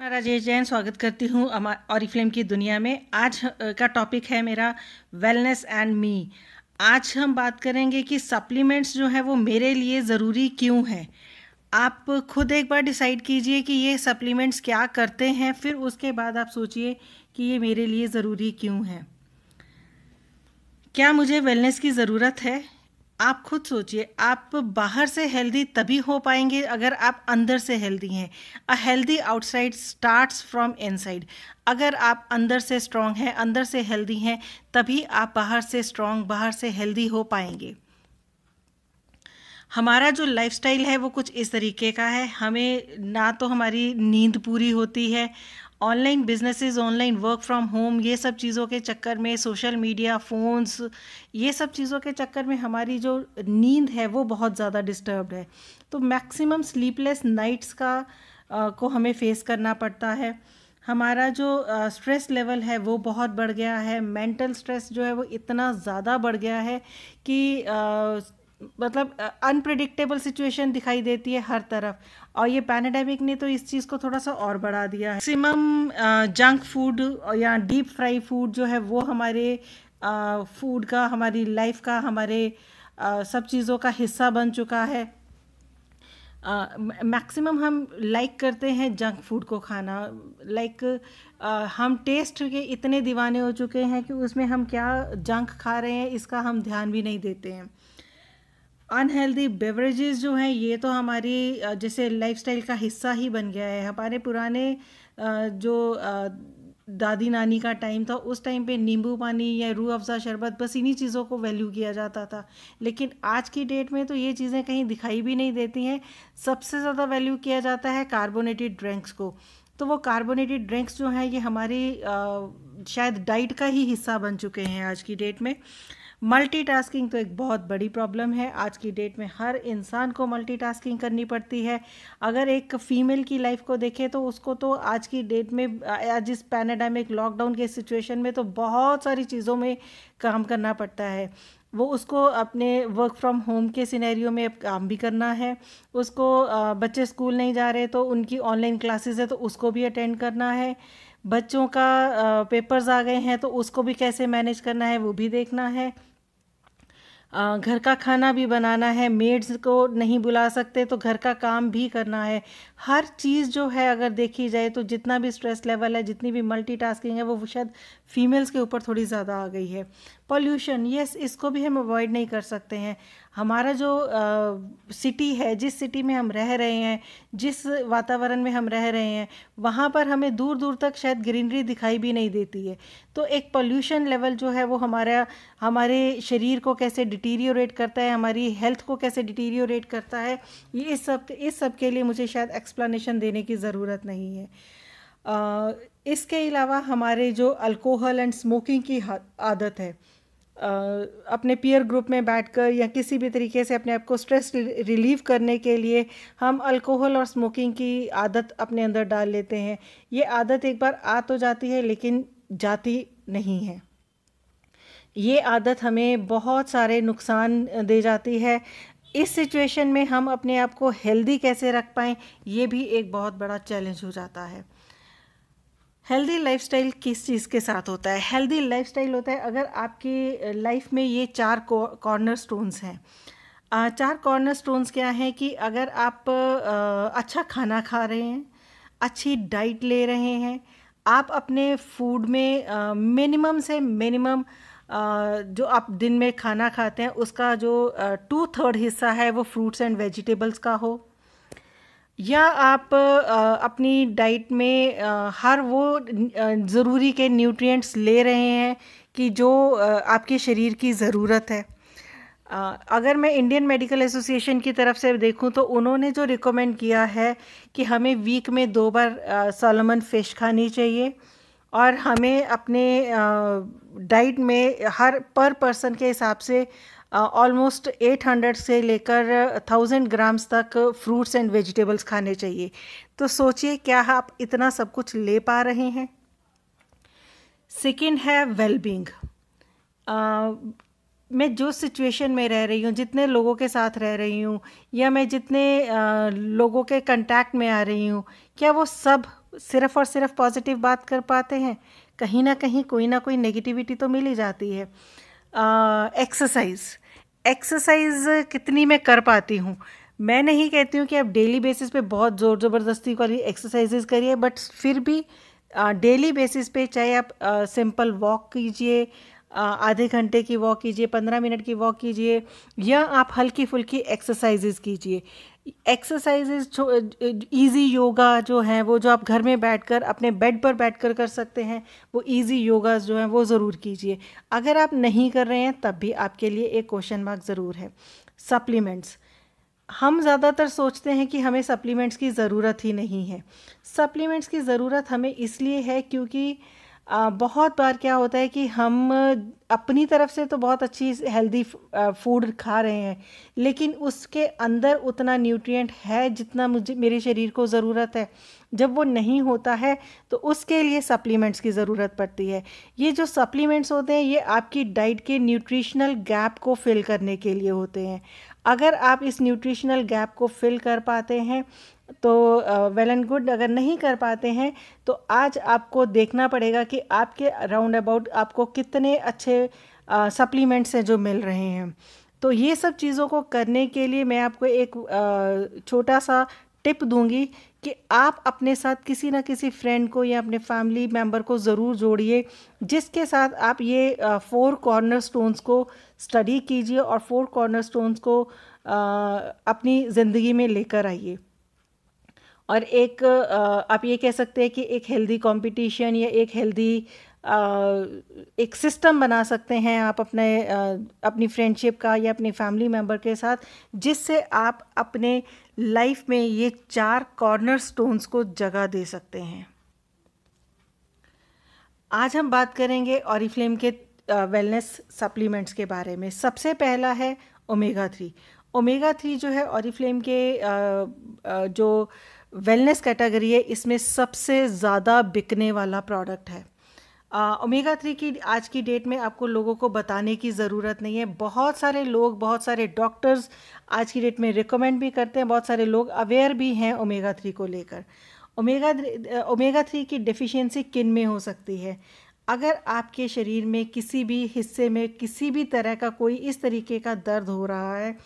मैं राजेश जैन स्वागत करती हूँ और फिल्म की दुनिया में आज का टॉपिक है मेरा वेलनेस एंड मी आज हम बात करेंगे कि सप्लीमेंट्स जो है वो मेरे लिए ज़रूरी क्यों हैं आप खुद एक बार डिसाइड कीजिए कि ये सप्लीमेंट्स क्या करते हैं फिर उसके बाद आप सोचिए कि ये मेरे लिए ज़रूरी क्यों हैं क्या मुझे वेलनेस की ज़रूरत है आप खुद सोचिए आप बाहर से हेल्दी तभी हो पाएंगे अगर आप अंदर से हेल्दी हैं a healthy outside starts from inside अगर आप अंदर से स्ट्रांग हैं अंदर से हेल्दी हैं तभी आप बाहर से स्ट्रांग बाहर से हेल्दी हो पाएंगे हमारा जो लाइफस्टाइल है वो कुछ इस तरीके का है हमें ना तो हमारी नींद पूरी होती है online businesses online work from home ये सब चीज़ों के चक्कर में सोशल मीडिया फ़ोन्स ये सब चीज़ों के चक्कर में हमारी जो नींद है वो बहुत ज़्यादा डिस्टर्ब है तो मैक्सिमम स्लीपलेस नाइट्स का आ, को हमें फेस करना पड़ता है हमारा जो स्ट्रेस लेवल है वो बहुत बढ़ गया है मेंटल स्ट्रेस जो है वो इतना ज़्यादा बढ़ गया है कि आ, मतलब अनप्रडिक्टेबल सिचुएशन दिखाई देती है हर तरफ और ये पैनाडेमिक ने तो इस चीज़ को थोड़ा सा और बढ़ा दिया है मैक्सिमम जंक फूड या डीप फ्राई फूड जो है वो हमारे फूड का हमारी लाइफ का हमारे सब चीज़ों का हिस्सा बन चुका है मैक्सिमम हम लाइक करते हैं जंक फूड को खाना लाइक हम टेस्ट के इतने दीवाने हो चुके हैं कि उसमें हम क्या जंक खा रहे हैं इसका हम ध्यान भी नहीं देते हैं अनहेल्दी बेवरेजेस जो हैं ये तो हमारी जैसे लाइफस्टाइल का हिस्सा ही बन गया है हमारे पुराने जो दादी नानी का टाइम था उस टाइम पे नींबू पानी या रूह अफ़ज़ा शरबत बस इन्हीं चीज़ों को वैल्यू किया जाता था लेकिन आज की डेट में तो ये चीज़ें कहीं दिखाई भी नहीं देती हैं सबसे ज़्यादा वैल्यू किया जाता है कार्बोनेटेड ड्रिंक्स को तो वो कार्बोनेटेड ड्रिंक्स जो हैं ये हमारी आ, शायद डाइट का ही हिस्सा बन चुके हैं आज की डेट में मल्टीटास्किंग तो एक बहुत बड़ी प्रॉब्लम है आज की डेट में हर इंसान को मल्टीटास्किंग करनी पड़ती है अगर एक फीमेल की लाइफ को देखें तो उसको तो आज की डेट में आज इस पैनाडामिक लॉकडाउन के सिचुएशन में तो बहुत सारी चीज़ों में काम करना पड़ता है वो उसको अपने वर्क फ्रॉम होम के सिनेरियो में काम भी करना है उसको बच्चे स्कूल नहीं जा रहे तो उनकी ऑनलाइन क्लासेस है तो उसको भी अटेंड करना है बच्चों का पेपर्स आ गए हैं तो उसको भी कैसे मैनेज करना है वो भी देखना है घर का खाना भी बनाना है मेड्स को नहीं बुला सकते तो घर का काम भी करना है हर चीज़ जो है अगर देखी जाए तो जितना भी स्ट्रेस लेवल है जितनी भी मल्टीटास्किंग है वो शायद फीमेल्स के ऊपर थोड़ी ज़्यादा आ गई है पॉल्यूशन यस इसको भी हम अवॉइड नहीं कर सकते हैं हमारा जो सिटी है जिस सिटी में हम रह रहे हैं जिस वातावरण में हम रह रहे हैं वहाँ पर हमें दूर दूर तक शायद ग्रीनरी दिखाई भी नहीं देती है तो एक पॉल्यूशन लेवल जो है वो हमारा हमारे शरीर को कैसे डिटीरियोरेट करता है हमारी हेल्थ को कैसे डिटीरियोरेट करता है ये इस सब इस सब के लिए मुझे शायद एक्सप्लानशन देने की ज़रूरत नहीं है इसके अलावा हमारे जो अल्कोहल एंड स्मोकिंग की आदत है अपने पीयर ग्रुप में बैठकर या किसी भी तरीके से अपने आप को स्ट्रेस रिलीव करने के लिए हम अल्कोहल और स्मोकिंग की आदत अपने अंदर डाल लेते हैं ये आदत एक बार आ तो जाती है लेकिन जाती नहीं है ये आदत हमें बहुत सारे नुकसान दे जाती है इस सिचुएशन में हम अपने आप को हेल्दी कैसे रख पाएँ ये भी एक बहुत बड़ा चैलेंज हो जाता है हेल्दी लाइफस्टाइल किस चीज़ के साथ होता है हेल्दी लाइफस्टाइल होता है अगर आपकी लाइफ में ये चार कॉर्नर स्टोन्स हैं चार कॉर्नर स्टोन्स क्या हैं कि अगर आप अच्छा खाना खा रहे हैं अच्छी डाइट ले रहे हैं आप अपने फूड में मिनिमम से मिनिमम जो आप दिन में खाना खाते हैं उसका जो टू थर्ड हिस्सा है वो फ्रूट्स एंड वेजिटेबल्स का हो या आप अपनी डाइट में हर वो ज़रूरी के न्यूट्रिएंट्स ले रहे हैं कि जो आपके शरीर की ज़रूरत है अगर मैं इंडियन मेडिकल एसोसिएशन की तरफ से देखूं तो उन्होंने जो रिकमेंड किया है कि हमें वीक में दो बार सालमन फ़िश खानी चाहिए और हमें अपने डाइट में हर पर पर्सन के हिसाब से ऑलमोस्ट एट हंड्रेड से लेकर थाउजेंड ग्राम्स तक फ्रूट्स एंड वेजिटेबल्स खाने चाहिए तो सोचिए क्या आप इतना सब कुछ ले पा रहे हैं सेकेंड है वेलबींग मैं जो सिचुएशन में रह रही हूँ जितने लोगों के साथ रह रही हूँ या मैं जितने आ, लोगों के कांटेक्ट में आ रही हूँ क्या वो सब सिर्फ और सिर्फ पॉजिटिव बात कर पाते हैं कहीं ना कहीं कोई ना कोई नेगेटिविटी तो मिल ही जाती है एक्सरसाइज एक्सरसाइज कितनी मैं कर पाती हूँ मैं नहीं कहती हूँ कि आप डेली बेसिस पे बहुत ज़ोर ज़बरदस्ती वाली एक्सरसाइजेज करिए बट फिर भी डेली बेसिस पे चाहे आप सिंपल वॉक कीजिए आधे घंटे की वॉक कीजिए पंद्रह मिनट की वॉक कीजिए या आप हल्की फुल्की एक्सरसाइजेज कीजिए एक्सरसाइजेज जो ईज़ी योगा जो हैं वो जो आप घर में बैठकर अपने बेड पर बैठकर कर सकते हैं वो ईज़ी योगा जो हैं वो ज़रूर कीजिए अगर आप नहीं कर रहे हैं तब भी आपके लिए एक क्वेश्चन मार्क ज़रूर है सप्लीमेंट्स हम ज़्यादातर सोचते हैं कि हमें सप्लीमेंट्स की ज़रूरत ही नहीं है सप्लीमेंट्स की ज़रूरत हमें इसलिए है क्योंकि बहुत बार क्या होता है कि हम अपनी तरफ से तो बहुत अच्छी हेल्दी फूड खा रहे हैं लेकिन उसके अंदर उतना न्यूट्रिएंट है जितना मुझे मेरे शरीर को ज़रूरत है जब वो नहीं होता है तो उसके लिए सप्लीमेंट्स की ज़रूरत पड़ती है ये जो सप्लीमेंट्स होते हैं ये आपकी डाइट के न्यूट्रिशनल गैप को फिल करने के लिए होते हैं अगर आप इस न्यूट्रिशनल गैप को फिल कर पाते हैं तो वेल एंड गुड अगर नहीं कर पाते हैं तो आज आपको देखना पड़ेगा कि आपके राउंड अबाउट आपको कितने अच्छे सप्लीमेंट्स हैं जो मिल रहे हैं तो ये सब चीज़ों को करने के लिए मैं आपको एक छोटा सा टिप दूंगी कि आप अपने साथ किसी ना किसी फ्रेंड को या अपने फैमिली मेम्बर को ज़रूर जोड़िए जिसके साथ आप ये फोर कॉर्नर स्टोन्स को स्टडी कीजिए और फोर कॉर्नर स्टोन्स को अपनी ज़िंदगी में लेकर आइए और एक आप ये कह सकते हैं कि एक हेल्दी कंपटीशन या एक हेल्दी एक सिस्टम बना सकते हैं आप अपने अपनी फ्रेंडशिप का या अपनी फैमिली मेम्बर के साथ जिससे आप अपने लाइफ में ये चार कॉर्नर स्टोन्स को जगह दे सकते हैं आज हम बात करेंगे ऑरिफ्लेम के वेलनेस सप्लीमेंट्स के बारे में सबसे पहला है ओमेगा थ्री ओमेगा थ्री जो है ऑरिफ्लेम के जो वेलनेस कैटेगरी है इसमें सबसे ज़्यादा बिकने वाला प्रोडक्ट है ओमेगा थ्री की आज की डेट में आपको लोगों को बताने की ज़रूरत नहीं है बहुत सारे लोग बहुत सारे डॉक्टर्स आज की डेट में रिकमेंड भी करते हैं बहुत सारे लोग अवेयर भी हैं ओमेगा थ्री को लेकर ओमेगा ओमेगा थ्री की डिफिशियंसी किन में हो सकती है अगर आपके शरीर में किसी भी हिस्से में किसी भी तरह का कोई इस तरीके का दर्द हो रहा है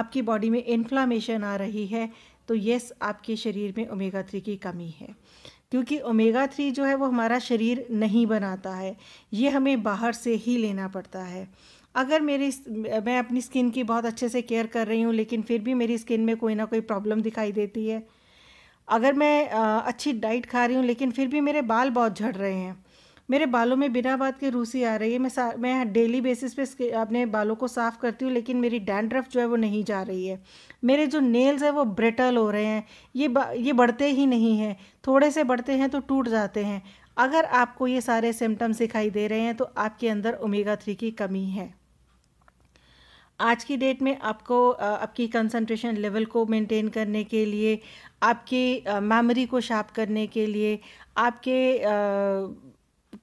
आपकी बॉडी में इन्फ्लामेशन आ रही है तो येस आपके शरीर में ओमेगा थ्री की कमी है क्योंकि ओमेगा थ्री जो है वो हमारा शरीर नहीं बनाता है ये हमें बाहर से ही लेना पड़ता है अगर मेरी मैं अपनी स्किन की बहुत अच्छे से केयर कर रही हूँ लेकिन फिर भी मेरी स्किन में कोई ना कोई प्रॉब्लम दिखाई देती है अगर मैं अच्छी डाइट खा रही हूँ लेकिन फिर भी मेरे बाल बहुत झड़ रहे हैं मेरे बालों में बिना बात के रूसी आ रही है मैं मैं डेली बेसिस पे अपने बालों को साफ़ करती हूँ लेकिन मेरी डैंड्रफ जो है वो नहीं जा रही है मेरे जो नेल्स है वो ब्रिटल हो रहे हैं ये ये बढ़ते ही नहीं हैं थोड़े से बढ़ते हैं तो टूट जाते हैं अगर आपको ये सारे सिम्टम्स दिखाई दे रहे हैं तो आपके अंदर ओमेगा थ्री की कमी है आज की डेट में आपको आपकी कंसंट्रेशन लेवल को मेंटेन करने के लिए आपकी मेमोरी को शार्प करने के लिए आपके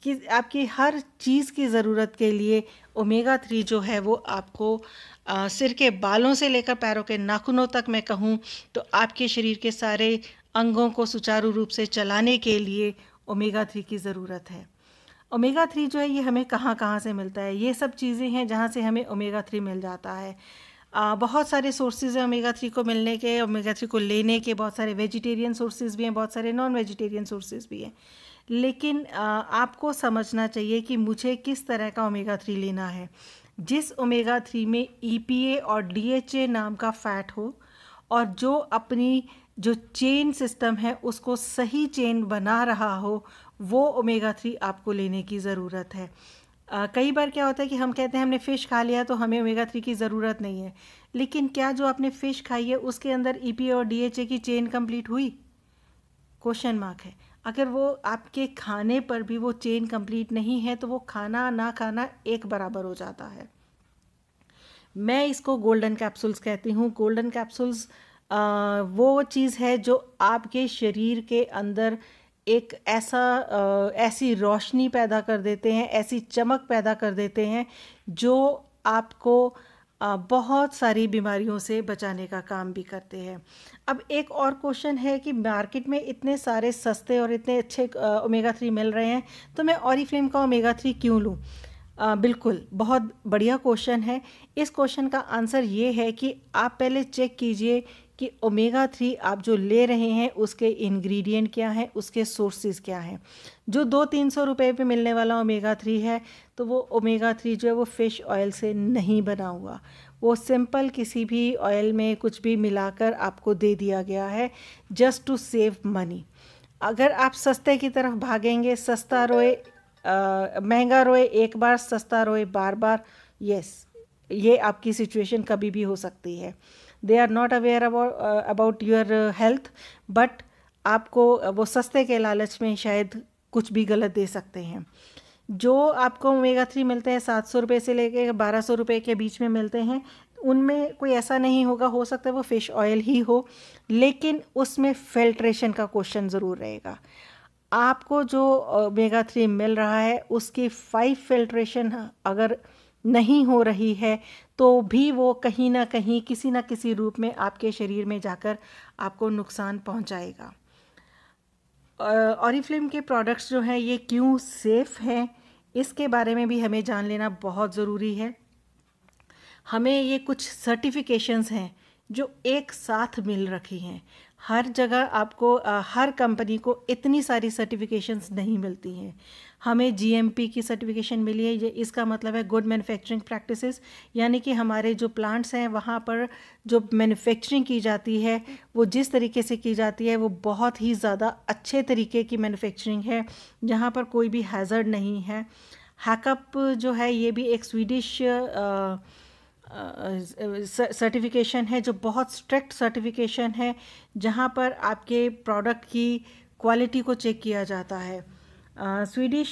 कि आपकी हर चीज़ की ज़रूरत के लिए ओमेगा थ्री जो है वो आपको आ, सिर के बालों से लेकर पैरों के नाखूनों तक मैं कहूँ तो आपके शरीर के सारे अंगों को सुचारू रूप से चलाने के लिए ओमेगा थ्री की ज़रूरत है ओमेगा थ्री जो है ये हमें कहाँ कहाँ से मिलता है ये सब चीज़ें हैं जहाँ से हमें ओमेगा थ्री मिल जाता है आ, बहुत सारे सोर्सेज हैं ओमेगा थ्री को मिलने के ओमेगा थ्री को लेने के बहुत सारे वेजिटेरियन सोर्सेज भी हैं बहुत सारे नॉन वेजिटेरियन सोर्सेज भी हैं लेकिन आपको समझना चाहिए कि मुझे किस तरह का ओमेगा थ्री लेना है जिस ओमेगा थ्री में ई e और डी नाम का फ़ैट हो और जो अपनी जो चेन सिस्टम है उसको सही चेन बना रहा हो वो ओमेगा थ्री आपको लेने की ज़रूरत है आ, कई बार क्या होता है कि हम कहते हैं हमने फ़िश खा लिया तो हमें ओमेगा थ्री की ज़रूरत नहीं है लेकिन क्या जो आपने फ़िश खाई है उसके अंदर ई e और डी की चेन कम्प्लीट हुई क्वेश्चन मार्क है अगर वो आपके खाने पर भी वो चेन कंप्लीट नहीं है तो वो खाना ना खाना एक बराबर हो जाता है मैं इसको गोल्डन कैप्सूल्स कहती हूँ गोल्डन कैप्सूल्स वो चीज़ है जो आपके शरीर के अंदर एक ऐसा आ, ऐसी रोशनी पैदा कर देते हैं ऐसी चमक पैदा कर देते हैं जो आपको बहुत सारी बीमारियों से बचाने का काम भी करते हैं अब एक और क्वेश्चन है कि मार्केट में इतने सारे सस्ते और इतने अच्छे ओमेगा थ्री मिल रहे हैं तो मैं ऑरीफ्लेम का ओमेगा थ्री क्यों लूँ आ, बिल्कुल बहुत बढ़िया क्वेश्चन है इस क्वेश्चन का आंसर ये है कि आप पहले चेक कीजिए कि ओमेगा थ्री आप जो ले रहे हैं उसके इंग्रेडिएंट क्या हैं उसके सोर्सेज क्या हैं जो दो तीन सौ रुपये पर मिलने वाला ओमेगा थ्री है तो वो ओमेगा थ्री जो है वो फ़िश ऑयल से नहीं बना हुआ वो सिंपल किसी भी ऑयल में कुछ भी मिलाकर आपको दे दिया गया है जस्ट टू सेव मनी अगर आप सस्ते की तरफ भागेंगे सस्ता रोए महंगा रोए एक बार सस्ता रोए बार बार यस ये आपकी सिचुएशन कभी भी हो सकती है they are not aware about about your health but आपको uh, वो सस्ते के लालच में शायद कुछ भी गलत दे सकते हैं जो आपको ओमेगा थ्री मिलते हैं सात सौ रुपये से लेके बारह सौ रुपये के बीच में मिलते हैं उनमें कोई ऐसा नहीं होगा हो सकता है वो फ़िश ऑयल ही हो लेकिन उसमें फिल्ट्रेशन का क्वेश्चन ज़रूर रहेगा आपको जो ओमेगा uh, थ्री मिल रहा है उसकी फाइव फिल्ट्रेशन अगर नहीं हो रही है तो भी वो कहीं ना कहीं किसी ना किसी रूप में आपके शरीर में जाकर आपको नुकसान पहुंचाएगा फ्लेम के प्रोडक्ट्स जो हैं ये क्यों सेफ़ हैं इसके बारे में भी हमें जान लेना बहुत ज़रूरी है हमें ये कुछ सर्टिफिकेशंस हैं जो एक साथ मिल रखी हैं हर जगह आपको हर कंपनी को इतनी सारी सर्टिफिकेशंस नहीं मिलती हैं हमें जी की सर्टिफिकेशन मिली है ये इसका मतलब है गुड मैन्युफैक्चरिंग प्रैक्टिसेस यानी कि हमारे जो प्लांट्स हैं वहाँ पर जो मैन्युफैक्चरिंग की जाती है वो जिस तरीके से की जाती है वो बहुत ही ज़्यादा अच्छे तरीके की मैन्युफैक्चरिंग है जहाँ पर कोई भी हैज़र्ड नहीं है हैकअप जो है ये भी एक स्वीडिश आ, सर्टिफिकेशन है जो बहुत स्ट्रिक्ट सर्टिफिकेशन है जहाँ पर आपके प्रोडक्ट की क्वालिटी को चेक किया जाता है स्वीडिश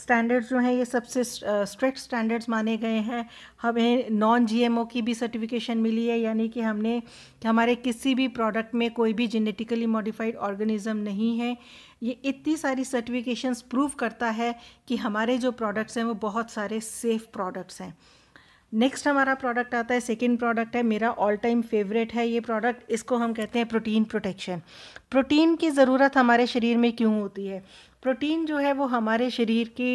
स्टैंडर्ड्स जो हैं ये सबसे स्ट्रिक्ट स्टैंडर्ड्स माने गए हैं हमें नॉन जीएमओ की भी सर्टिफिकेशन मिली है यानी कि हमने हमारे किसी भी प्रोडक्ट में कोई भी जेनेटिकली मॉडिफाइड ऑर्गेनिज्म नहीं है ये इतनी सारी सर्टिफिकेशंस प्रूव करता है कि हमारे जो प्रोडक्ट्स हैं वो बहुत सारे सेफ़ प्रोडक्ट्स हैं नेक्स्ट हमारा प्रोडक्ट आता है सेकेंड प्रोडक्ट है मेरा ऑल टाइम फेवरेट है ये प्रोडक्ट इसको हम कहते हैं प्रोटीन प्रोटेक्शन प्रोटीन की ज़रूरत हमारे शरीर में क्यों होती है प्रोटीन जो है वो हमारे शरीर की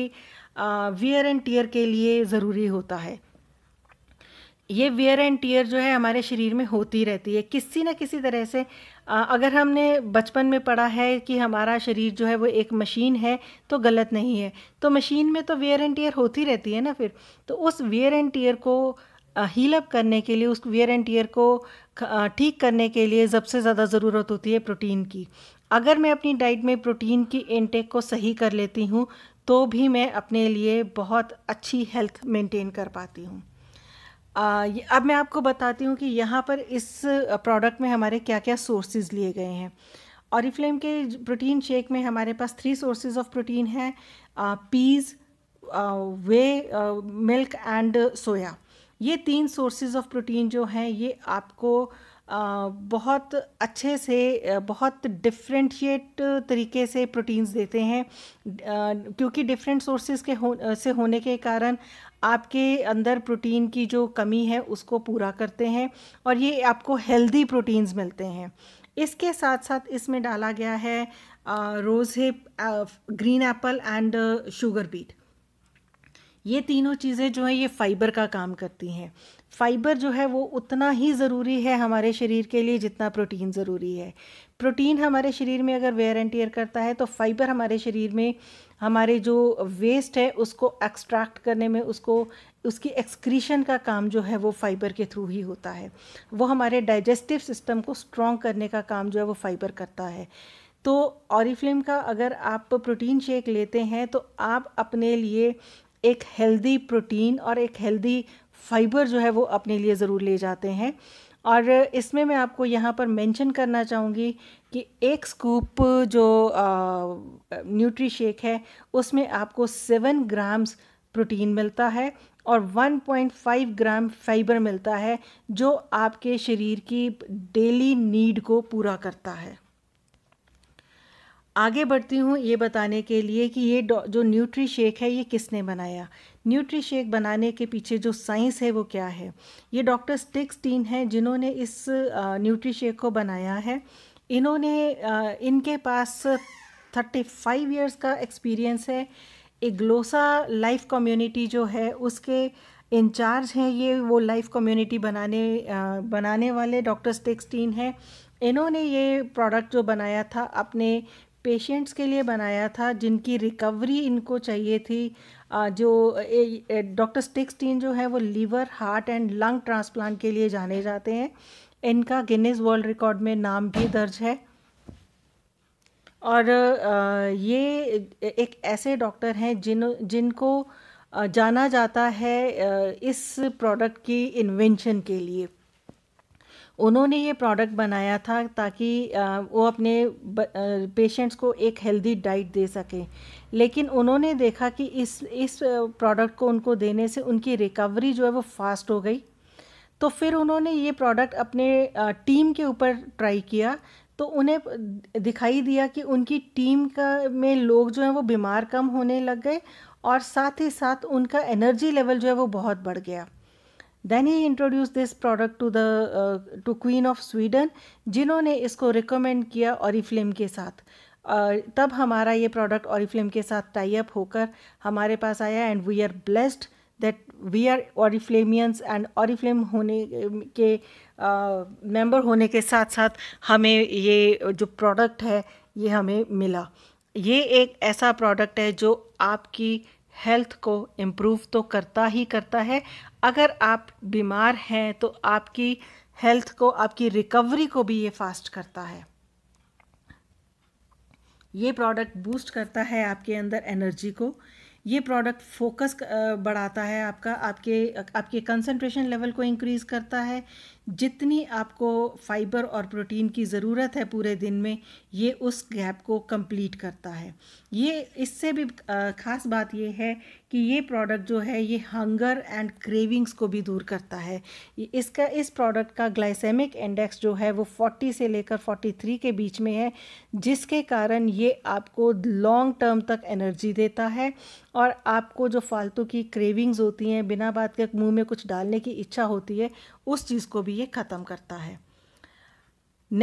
वियर एंड टीयर के लिए ज़रूरी होता है ये वियर एंड टीयर जो है हमारे शरीर में होती रहती है किसी ना किसी तरह से अगर हमने बचपन में पढ़ा है कि हमारा शरीर जो है वो एक मशीन है तो गलत नहीं है तो मशीन में तो वेयर एंड टीयर होती रहती है ना फिर तो उस वेयर एंड टीयर को हील अप करने के लिए उस वेयर एंड टीयर को ठीक करने के लिए सबसे ज़्यादा ज़रूरत होती है प्रोटीन की अगर मैं अपनी डाइट में प्रोटीन की इनटेक को सही कर लेती हूँ तो भी मैं अपने लिए बहुत अच्छी हेल्थ मेंटेन कर पाती हूँ आ, अब मैं आपको बताती हूँ कि यहाँ पर इस प्रोडक्ट में हमारे क्या क्या सोर्सेज लिए गए हैं फ्लेम के प्रोटीन शेक में हमारे पास थ्री सोर्सेज ऑफ प्रोटीन हैं peas whey milk and soya ये तीन सोर्सेज ऑफ प्रोटीन जो हैं ये आपको आ, बहुत अच्छे से बहुत डिफरेंटिएट तरीके से प्रोटीन्स देते हैं क्योंकि डिफरेंट सोर्सेज के हो से होने के कारण आपके अंदर प्रोटीन की जो कमी है उसको पूरा करते हैं और ये आपको हेल्दी प्रोटीन्स मिलते हैं इसके साथ साथ इसमें डाला गया है rose hip green apple and sugar beet ये तीनों चीज़ें जो हैं ये फाइबर का काम करती हैं फाइबर जो है वो उतना ही ज़रूरी है हमारे शरीर के लिए जितना प्रोटीन ज़रूरी है प्रोटीन हमारे शरीर में अगर वेयर एंड टीयर करता है तो फाइबर हमारे शरीर में हमारे जो वेस्ट है उसको एक्सट्रैक्ट करने में उसको उसकी एक्सक्रीशन का काम जो है वो फाइबर के थ्रू ही होता है वो हमारे डाइजेस्टिव सिस्टम को स्ट्रॉन्ग करने का काम जो है वो फाइबर करता है तो ऑरिफ्लेम का अगर आप प्रोटीन शेक लेते हैं तो आप अपने लिए एक हेल्दी प्रोटीन और एक हेल्दी फाइबर जो है वो अपने लिए ज़रूर ले जाते हैं और इसमें मैं आपको यहाँ पर मेंशन करना चाहूँगी कि एक स्कूप जो न्यूट्री शेक है उसमें आपको सेवन ग्राम्स प्रोटीन मिलता है और 1.5 ग्राम फाइबर मिलता है जो आपके शरीर की डेली नीड को पूरा करता है आगे बढ़ती हूँ ये बताने के लिए कि ये जो न्यूट्री शेक है ये किसने बनाया न्यूट्री शेक बनाने के पीछे जो साइंस है वो क्या है ये डॉक्टर टीन है जिन्होंने इस न्यूट्री शेक को बनाया है इन्होंने इनके पास थर्टी फाइव ईयर्स का एक्सपीरियंस है इग्लोसा लाइफ कम्युनिटी जो है उसके इंचार्ज हैं ये वो लाइफ कम्युनिटी बनाने आ, बनाने वाले डॉक्टर स्टेक्सटीन हैं इन्होंने ये प्रोडक्ट जो बनाया था अपने पेशेंट्स के लिए बनाया था जिनकी रिकवरी इनको चाहिए थी जो डॉक्टर स्टिक्सटीन जो है वो liver heart and lung transplant के लिए जाने जाते हैं इनका गिनेस वर्ल्ड रिकॉर्ड में नाम भी दर्ज है और ये एक ऐसे डॉक्टर हैं जिन जिनको जाना जाता है इस प्रोडक्ट की इन्वेंशन के लिए उन्होंने ये प्रोडक्ट बनाया था ताकि वो अपने पेशेंट्स को एक हेल्दी डाइट दे सकें लेकिन उन्होंने देखा कि इस इस प्रोडक्ट को उनको देने से उनकी रिकवरी जो है वो फास्ट हो गई तो फिर उन्होंने ये प्रोडक्ट अपने टीम के ऊपर ट्राई किया तो उन्हें दिखाई दिया कि उनकी टीम का में लोग जो हैं वो बीमार कम होने लग गए और साथ ही साथ उनका एनर्जी लेवल जो है वो बहुत बढ़ गया then he introduce this product to the to queen of Sweden जिन्होंने इसको रिकमेंड किया ऑरिफ्लेम के साथ uh, तब हमारा ये प्रोडक्ट ऑरिफ्लेम के साथ टाई अप होकर हमारे पास आया and we are blessed that we are Oriflamians and Oriflame होने के मेंबर होने के साथ साथ हमें ये जो प्रोडक्ट है ये हमें मिला ये एक ऐसा प्रोडक्ट है जो आपकी हेल्थ को इम्प्रूव तो करता ही करता है अगर आप बीमार हैं तो आपकी हेल्थ को आपकी रिकवरी को भी ये फास्ट करता है ये प्रोडक्ट बूस्ट करता है आपके अंदर एनर्जी को ये प्रोडक्ट फोकस बढ़ाता है आपका आपके आपके कंसंट्रेशन लेवल को इंक्रीज़ करता है जितनी आपको फाइबर और प्रोटीन की ज़रूरत है पूरे दिन में ये उस गैप को कंप्लीट करता है ये इससे भी ख़ास बात ये है कि ये प्रोडक्ट जो है ये हंगर एंड क्रेविंग्स को भी दूर करता है इसका इस प्रोडक्ट का ग्लाइसेमिक इंडेक्स जो है वो 40 से लेकर 43 के बीच में है जिसके कारण ये आपको लॉन्ग टर्म तक एनर्जी देता है और आपको जो फालतू की क्रेविंग्स होती हैं बिना बात के मुंह में कुछ डालने की इच्छा होती है उस चीज़ को भी भी ये ख़त्म करता है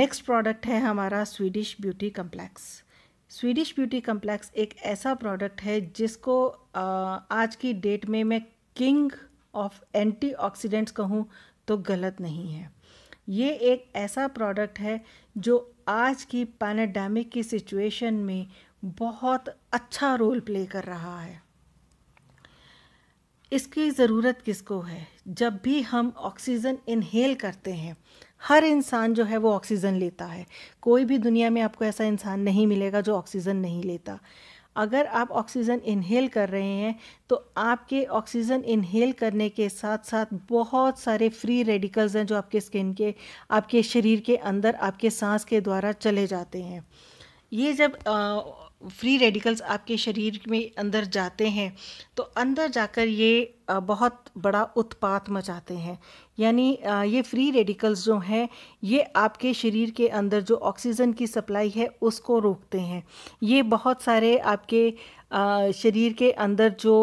नेक्स्ट प्रोडक्ट है हमारा Swedish beauty complex Swedish beauty complex एक ऐसा प्रोडक्ट है जिसको आज की डेट में मैं किंग ऑफ एंटी ऑक्सीडेंट्स कहूँ तो गलत नहीं है ये एक ऐसा प्रोडक्ट है जो आज की पैनेडेमिक की सिचुएशन में बहुत अच्छा रोल प्ले कर रहा है इसकी ज़रूरत किसको है जब भी हम ऑक्सीजन इनहेल करते हैं हर इंसान जो है वो ऑक्सीजन लेता है कोई भी दुनिया में आपको ऐसा इंसान नहीं मिलेगा जो ऑक्सीजन नहीं लेता अगर आप ऑक्सीजन इनहेल कर रहे हैं तो आपके ऑक्सीजन इनहेल करने के साथ साथ बहुत सारे फ्री रेडिकल्स हैं जो आपके स्किन के आपके शरीर के अंदर आपके सांस के द्वारा चले जाते हैं ये जब आ, फ्री रेडिकल्स आपके शरीर में अंदर जाते हैं तो अंदर जाकर ये बहुत बड़ा उत्पात मचाते हैं यानी ये फ्री रेडिकल्स जो हैं ये आपके शरीर के अंदर जो ऑक्सीजन की सप्लाई है उसको रोकते हैं ये बहुत सारे आपके शरीर के अंदर जो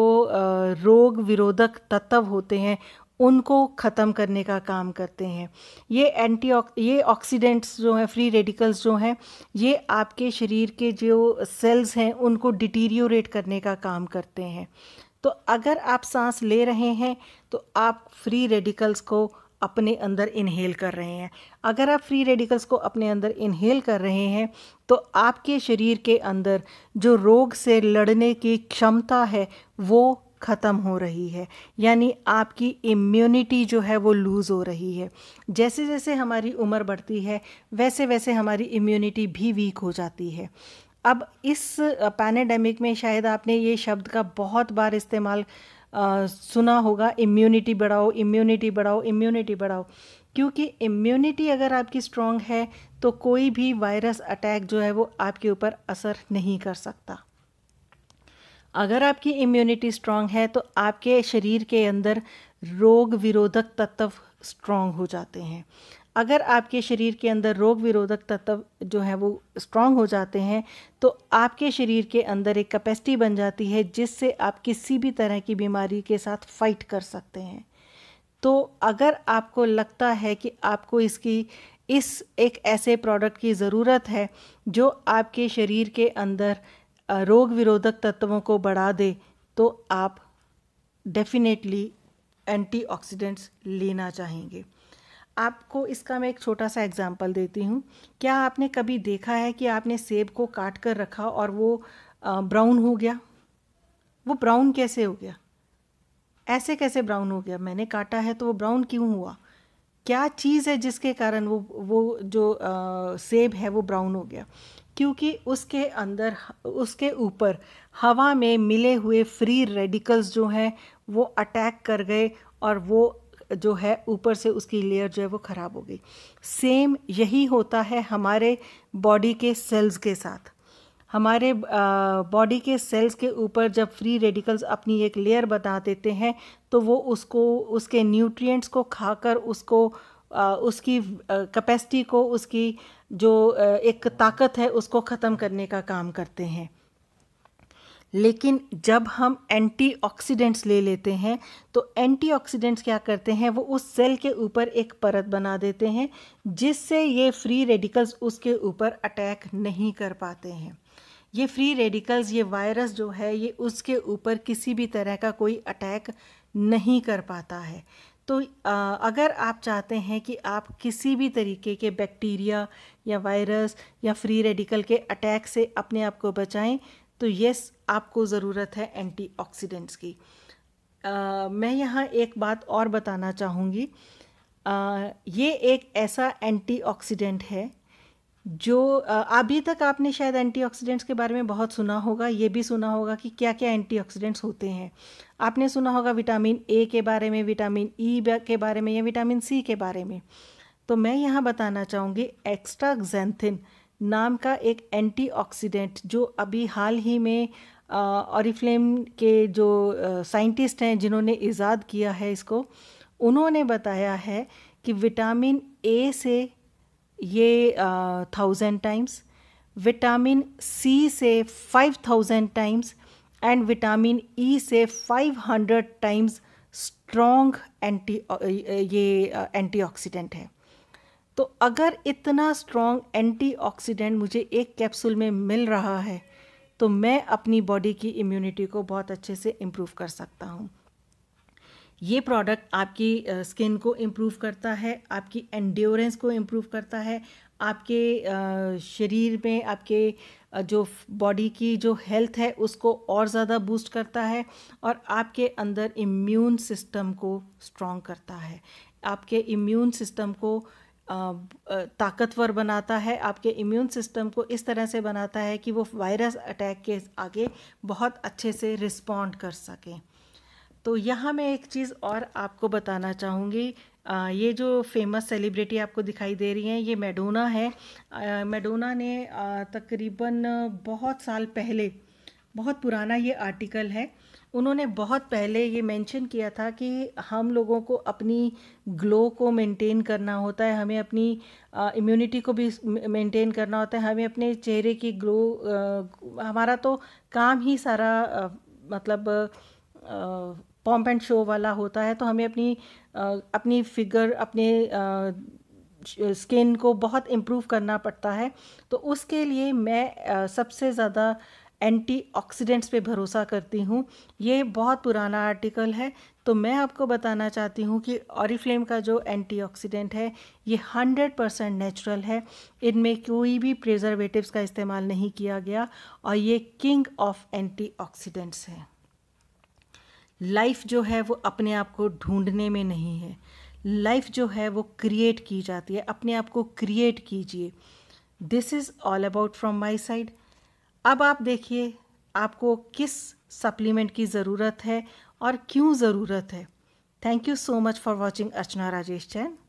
रोग विरोधक तत्व होते हैं उनको ख़त्म करने का काम करते हैं ये एंटी ये ऑक्सीडेंट्स जो हैं फ्री रेडिकल्स जो हैं ये आपके शरीर के जो सेल्स हैं उनको डिटीरियोरेट करने का काम करते हैं तो अगर आप सांस ले रहे हैं तो आप फ्री रेडिकल्स को अपने अंदर इनहेल कर रहे हैं अगर आप फ्री रेडिकल्स को अपने अंदर इनहेल कर रहे हैं तो आपके शरीर के अंदर जो रोग से लड़ने की क्षमता है वो ख़त्म हो रही है यानी आपकी इम्यूनिटी जो है वो लूज़ हो रही है जैसे जैसे हमारी उम्र बढ़ती है वैसे वैसे हमारी इम्यूनिटी भी वीक हो जाती है अब इस पैनेडेमिक में शायद आपने ये शब्द का बहुत बार इस्तेमाल सुना होगा इम्यूनिटी बढ़ाओ इम्यूनिटी बढ़ाओ इम्यूनिटी बढ़ाओ क्योंकि इम्यूनिटी अगर आपकी स्ट्रांग है तो कोई भी वायरस अटैक जो है वो आपके ऊपर असर नहीं कर सकता अगर आपकी इम्यूनिटी स्ट्रांग है तो आपके शरीर के अंदर रोग विरोधक तत्व स्ट्रांग हो जाते हैं अगर आपके शरीर के अंदर रोग विरोधक तत्व जो है वो स्ट्रांग हो जाते हैं तो आपके शरीर के अंदर एक कैपेसिटी बन जाती है जिससे आप किसी भी तरह की बीमारी के साथ फाइट कर सकते हैं तो अगर आपको लगता है कि आपको इसकी इस एक ऐसे प्रोडक्ट की ज़रूरत है जो आपके शरीर के अंदर रोग विरोधक तत्वों को बढ़ा दे तो आप डेफिनेटली एंटीऑक्सीडेंट्स लेना चाहेंगे आपको इसका मैं एक छोटा सा एग्जाम्पल देती हूँ क्या आपने कभी देखा है कि आपने सेब को काट कर रखा और वो ब्राउन हो गया वो ब्राउन कैसे हो गया ऐसे कैसे ब्राउन हो गया मैंने काटा है तो वो ब्राउन क्यों हुआ क्या चीज़ है जिसके कारण वो वो जो आ, सेब है वो ब्राउन हो गया क्योंकि उसके अंदर उसके ऊपर हवा में मिले हुए फ्री रेडिकल्स जो हैं वो अटैक कर गए और वो जो है ऊपर से उसकी लेयर जो है वो ख़राब हो गई सेम यही होता है हमारे बॉडी के सेल्स के साथ हमारे बॉडी के सेल्स के ऊपर जब फ्री रेडिकल्स अपनी एक लेयर बता देते हैं तो वो उसको उसके न्यूट्रिएंट्स को खाकर उसको उसकी कैपेसिटी को उसकी जो एक ताकत है उसको ख़त्म करने का काम करते हैं लेकिन जब हम एंटीऑक्सीडेंट्स ले लेते हैं तो एंटीऑक्सीडेंट्स क्या करते हैं वो उस सेल के ऊपर एक परत बना देते हैं जिससे ये फ्री रेडिकल्स उसके ऊपर अटैक नहीं कर पाते हैं ये फ्री रेडिकल्स ये वायरस जो है ये उसके ऊपर किसी भी तरह का कोई अटैक नहीं कर पाता है तो अगर आप चाहते हैं कि आप किसी भी तरीके के बैक्टीरिया या वायरस या फ्री रेडिकल के अटैक से अपने आप को बचाएं तो यस आपको ज़रूरत है एंटीऑक्सीडेंट्स की आ, मैं यहाँ एक बात और बताना चाहूँगी ये एक ऐसा एंटीऑक्सीडेंट है जो अभी तक आपने शायद एंटीऑक्सीडेंट्स के बारे में बहुत सुना होगा ये भी सुना होगा कि क्या क्या एंटीऑक्सीडेंट्स होते हैं आपने सुना होगा विटामिन ए के बारे में विटामिन ई e के बारे में या विटामिन सी के बारे में तो मैं यहाँ बताना चाहूँगी एक्स्ट्रा एक्स्ट्राग्जेंथिन नाम का एक एंटीऑक्सीडेंट जो अभी हाल ही में ऑरिफ्लेम के जो साइंटिस्ट हैं जिन्होंने ईजाद किया है इसको उन्होंने बताया है कि विटामिन ए से ये थाउजेंड टाइम्स विटामिन सी से five thousand times and vitamin E से five hundred times strong anti ये एंटीऑक्सीडेंट है तो अगर इतना स्ट्रॉन्ग एंटीऑक्सीडेंट मुझे एक कैप्सूल में मिल रहा है तो मैं अपनी बॉडी की इम्यूनिटी को बहुत अच्छे से इम्प्रूव कर सकता हूँ ये प्रोडक्ट आपकी स्किन को इम्प्रूव करता है आपकी एंड्योरेंस को इम्प्रूव करता है आपके शरीर में आपके जो बॉडी की जो हेल्थ है उसको और ज़्यादा बूस्ट करता है और आपके अंदर इम्यून सिस्टम को स्ट्रॉन्ग करता है आपके इम्यून सिस्टम को ताकतवर बनाता है आपके इम्यून सिस्टम को इस तरह से बनाता है कि वो वायरस अटैक के आगे बहुत अच्छे से रिस्पॉन्ड कर सकें तो यहाँ मैं एक चीज़ और आपको बताना चाहूँगी ये जो फेमस सेलिब्रिटी आपको दिखाई दे रही हैं ये मेडोना है मेडोना ने तकरीबन बहुत साल पहले बहुत पुराना ये आर्टिकल है उन्होंने बहुत पहले ये मेंशन किया था कि हम लोगों को अपनी ग्लो को मेंटेन करना होता है हमें अपनी इम्यूनिटी को भी मेंटेन करना होता है हमें अपने चेहरे की ग्लो आ, हमारा तो काम ही सारा आ, मतलब आ, पॉम्प एंड शो वाला होता है तो हमें अपनी अपनी फिगर अपने स्किन को बहुत इम्प्रूव करना पड़ता है तो उसके लिए मैं सबसे ज़्यादा एंटी ऑक्सीडेंट्स पर भरोसा करती हूँ ये बहुत पुराना आर्टिकल है तो मैं आपको बताना चाहती हूँ कि ऑरिफ्लेम का जो एंटी ऑक्सीडेंट है ये हंड्रेड परसेंट नेचुरल है इनमें कोई भी प्रिजर्वेटिव्स का इस्तेमाल नहीं किया गया और ये किंग ऑफ एंटी ऑक्सीडेंट्स है लाइफ जो है वो अपने आप को ढूंढने में नहीं है लाइफ जो है वो क्रिएट की जाती है अपने आप को क्रिएट कीजिए this is all about from my side अब आप देखिए आपको किस सप्लीमेंट की ज़रूरत है और क्यों ज़रूरत है thank you so much for watching Archana Rajesh chain